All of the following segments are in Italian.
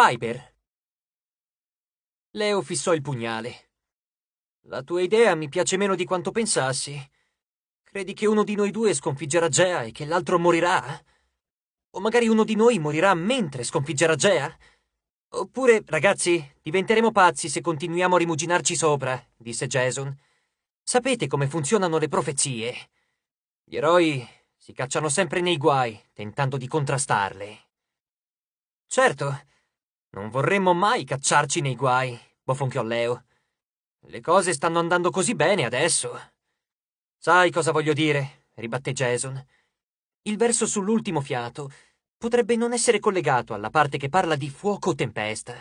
Piper. Leo fissò il pugnale. La tua idea mi piace meno di quanto pensassi. Credi che uno di noi due sconfiggerà Gea e che l'altro morirà? O magari uno di noi morirà mentre sconfiggerà Gea? Oppure, ragazzi, diventeremo pazzi se continuiamo a rimuginarci sopra, disse Jason. Sapete come funzionano le profezie. Gli eroi si cacciano sempre nei guai, tentando di contrastarle. Certo, non vorremmo mai cacciarci nei guai, bofonchiò Leo. Le cose stanno andando così bene adesso. Sai cosa voglio dire, ribatté Jason. Il verso sull'ultimo fiato potrebbe non essere collegato alla parte che parla di fuoco o tempesta.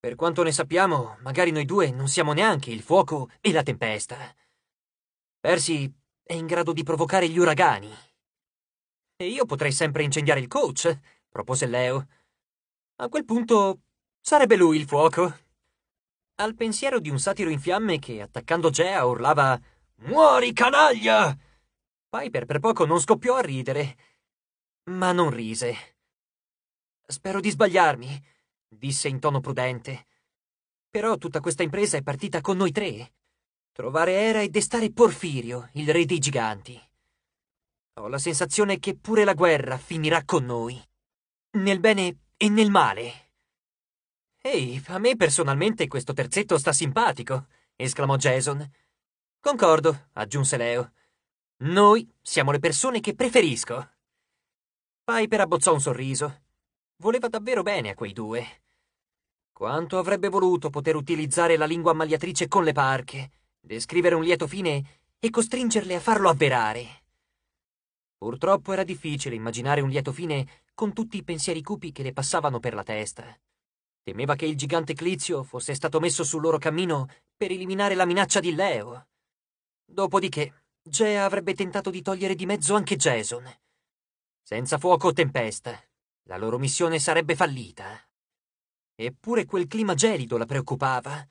Per quanto ne sappiamo, magari noi due non siamo neanche il fuoco e la tempesta. Percy è in grado di provocare gli uragani. E io potrei sempre incendiare il coach, propose Leo. A quel punto sarebbe lui il fuoco. Al pensiero di un satiro in fiamme che, attaccando Gea, urlava Muori, canaglia! Piper per poco non scoppiò a ridere, ma non rise. Spero di sbagliarmi, disse in tono prudente. Però tutta questa impresa è partita con noi tre. Trovare Era e destare Porfirio, il re dei giganti. Ho la sensazione che pure la guerra finirà con noi. Nel bene e nel male. Ehi, a me personalmente questo terzetto sta simpatico, esclamò Jason. Concordo, aggiunse Leo. Noi siamo le persone che preferisco. Piper abbozzò un sorriso. Voleva davvero bene a quei due. Quanto avrebbe voluto poter utilizzare la lingua ammaliatrice con le parche, descrivere un lieto fine e costringerle a farlo avverare. Purtroppo era difficile immaginare un lieto fine con tutti i pensieri cupi che le passavano per la testa. Temeva che il gigante Clizio fosse stato messo sul loro cammino per eliminare la minaccia di Leo. Dopodiché, Gea avrebbe tentato di togliere di mezzo anche Jason. Senza fuoco o tempesta, la loro missione sarebbe fallita. Eppure quel clima gelido la preoccupava.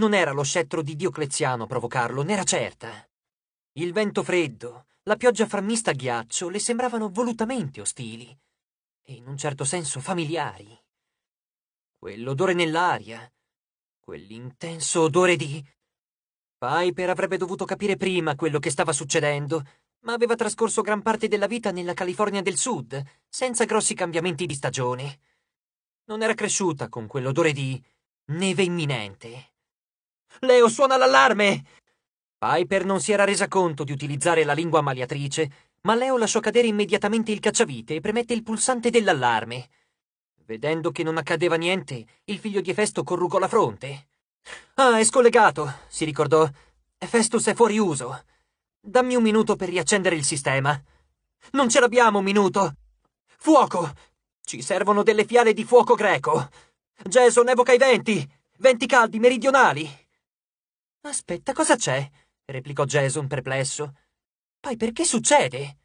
Non era lo scettro di Diocleziano a provocarlo, n'era certa. Il vento freddo, la pioggia frammista a ghiaccio le sembravano volutamente ostili e in un certo senso familiari. Quell'odore nell'aria, quell'intenso odore di... Piper avrebbe dovuto capire prima quello che stava succedendo, ma aveva trascorso gran parte della vita nella California del Sud, senza grossi cambiamenti di stagione. Non era cresciuta con quell'odore di neve imminente. Leo suona l'allarme! Piper non si era resa conto di utilizzare la lingua maliatrice ma Leo lasciò cadere immediatamente il cacciavite e premette il pulsante dell'allarme. Vedendo che non accadeva niente, il figlio di Efesto corrugò la fronte. Ah, è scollegato, si ricordò. Festus è fuori uso. Dammi un minuto per riaccendere il sistema. Non ce l'abbiamo un minuto. Fuoco! Ci servono delle fiale di fuoco greco. Jason evoca i venti. Venti caldi meridionali. Aspetta, cosa c'è? replicò Jason perplesso. Piper, che succede?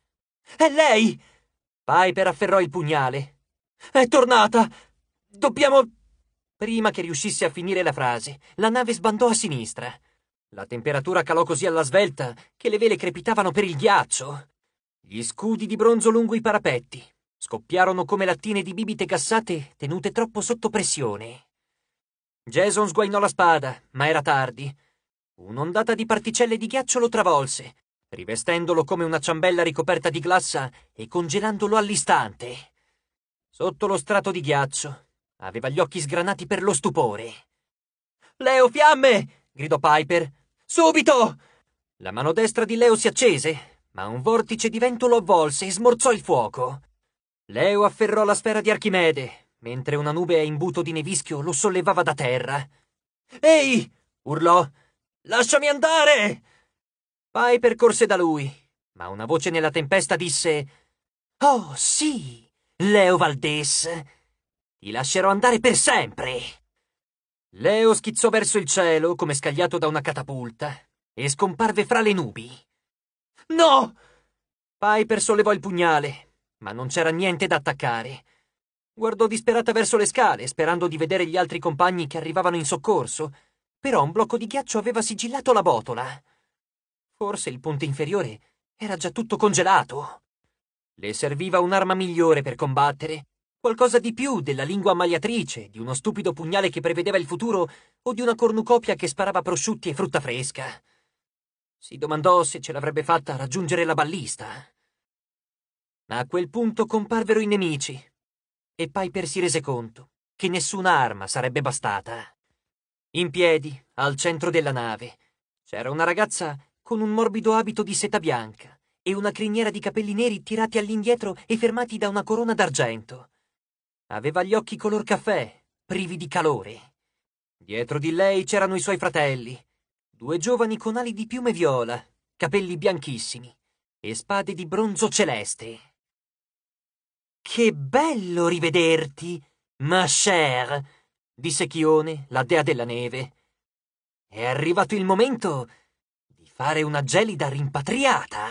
È lei! Piper afferrò il pugnale. È tornata! Dobbiamo... Prima che riuscisse a finire la frase, la nave sbandò a sinistra. La temperatura calò così alla svelta che le vele crepitavano per il ghiaccio. Gli scudi di bronzo lungo i parapetti scoppiarono come lattine di bibite gassate tenute troppo sotto pressione. Jason sguainò la spada, ma era tardi. Un'ondata di particelle di ghiaccio lo travolse, rivestendolo come una ciambella ricoperta di glassa e congelandolo all'istante. Sotto lo strato di ghiaccio, aveva gli occhi sgranati per lo stupore. Leo, fiamme! gridò Piper. Subito! La mano destra di Leo si accese, ma un vortice di vento lo avvolse e smorzò il fuoco. Leo afferrò la sfera di Archimede, mentre una nube a imbuto di nevischio lo sollevava da terra. Ehi! urlò. Lasciami andare! Pai percorse da lui, ma una voce nella tempesta disse Oh sì, Leo Valdes, ti lascerò andare per sempre. Leo schizzò verso il cielo come scagliato da una catapulta e scomparve fra le nubi. No! Piper sollevò il pugnale, ma non c'era niente da attaccare. Guardò disperata verso le scale, sperando di vedere gli altri compagni che arrivavano in soccorso, però un blocco di ghiaccio aveva sigillato la botola. Forse il ponte inferiore era già tutto congelato. Le serviva un'arma migliore per combattere, qualcosa di più della lingua ammaliatrice, di uno stupido pugnale che prevedeva il futuro o di una cornucopia che sparava prosciutti e frutta fresca. Si domandò se ce l'avrebbe fatta a raggiungere la ballista. Ma A quel punto comparvero i nemici e Piper si rese conto che nessuna arma sarebbe bastata. In piedi, al centro della nave, c'era una ragazza con un morbido abito di seta bianca e una criniera di capelli neri tirati all'indietro e fermati da una corona d'argento. Aveva gli occhi color caffè, privi di calore. Dietro di lei c'erano i suoi fratelli, due giovani con ali di piume viola, capelli bianchissimi e spade di bronzo celeste. Che bello rivederti, ma chère, disse Chione, la dea della neve. È arrivato il momento Fare una gelida rimpatriata?